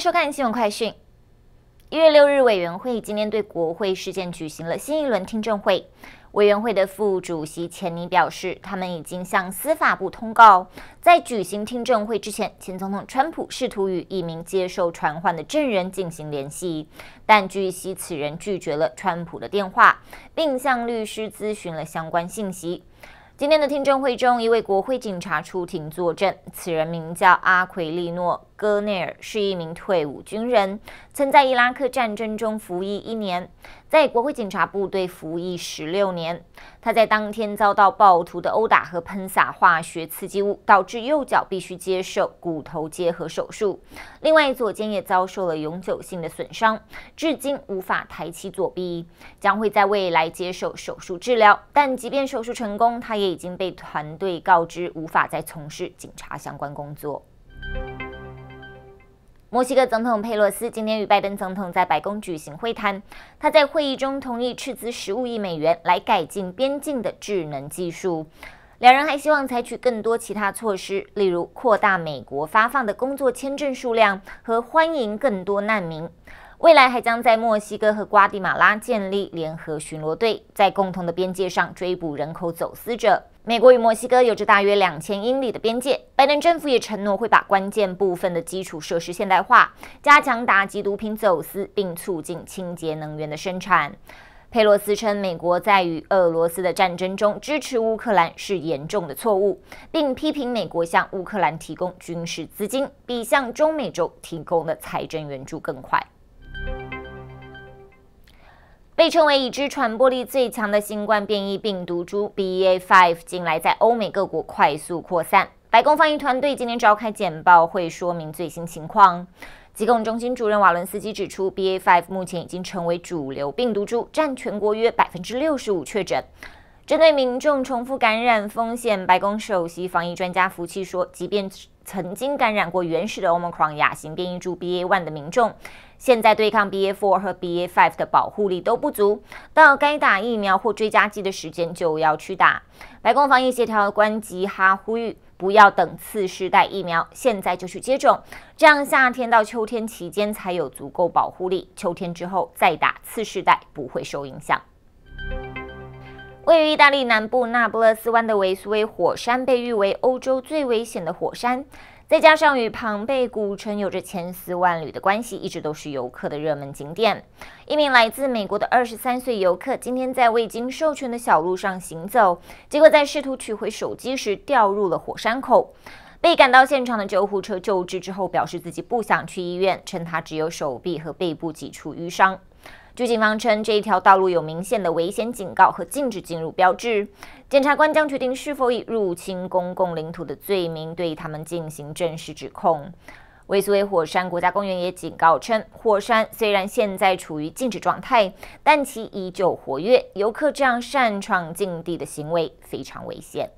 收看新闻快讯。一月六日，委员会今天对国会事件举行了新一轮听证会。委员会的副主席钱尼表示，他们已经向司法部通告，在举行听证会之前，前总统川普试图与一名接受传唤的证人进行联系，但据悉此人拒绝了川普的电话，并向律师咨询了相关信息。今天的听证会中，一位国会警察出庭作证。此人名叫阿奎利诺·戈内尔，是一名退伍军人，曾在伊拉克战争中服役一年，在国会警察部队服役十六年。他在当天遭到暴徒的殴打和喷洒化学刺激物，导致右脚必须接受骨头结合手术。另外，左肩也遭受了永久性的损伤，至今无法抬起左臂，将会在未来接受手术治疗。但即便手术成功，他也。已经被团队告知无法再从事警察相关工作。墨西哥总统佩洛斯今天与拜登总统在白宫举行会谈，他在会议中同意斥资十五亿美元来改进边境的智能技术。两人还希望采取更多其他措施，例如扩大美国发放的工作签证数量和欢迎更多难民。未来还将在墨西哥和瓜地马拉建立联合巡逻队，在共同的边界上追捕人口走私者。美国与墨西哥有着大约两千英里的边界。拜登政府也承诺会把关键部分的基础设施现代化，加强打击毒品走私，并促进清洁能源的生产。佩洛斯称，美国在与俄罗斯的战争中支持乌克兰是严重的错误，并批评美国向乌克兰提供军事资金比向中美洲提供的财政援助更快。被称为已知传播力最强的新冠变异病毒株 BA.5，近来在欧美各国快速扩散。白宫防疫团队今天召开简报会，说明最新情况。疾控中心主任瓦伦斯基指出，BA.5 目前已经成为主流病毒株，占全国约百分之六十五确诊。针对民众重复感染风险，白宫首席防疫专家福奇说，即便曾经感染过原始的 Omicron 亚型变异株 BA. 1的民众，现在对抗 BA. 4和 BA. 5的保护力都不足，到该打疫苗或追加剂的时间就要去打。白宫防疫协调官吉哈呼吁，不要等次世代疫苗，现在就去接种，这样夏天到秋天期间才有足够保护力，秋天之后再打次世代不会受影响。位于意大利南部那不勒斯湾的维苏威火山被誉为欧洲最危险的火山，再加上与庞贝古城有着千丝万缕的关系，一直都是游客的热门景点。一名来自美国的23岁游客今天在未经授权的小路上行走，结果在试图取回手机时掉入了火山口，被赶到现场的救护车救治之后，表示自己不想去医院，称他只有手臂和背部几处淤伤。据警方称，这一条道路有明显的危险警告和禁止进入标志。检察官将决定是否以入侵公共领土的罪名对他们进行正式指控。威苏威火山国家公园也警告称，火山虽然现在处于静止状态，但其依旧活跃。游客这样擅闯禁地的行为非常危险。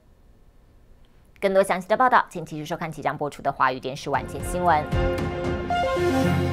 更多详细的报道，请继续收看即将播出的华语电视晚间新闻。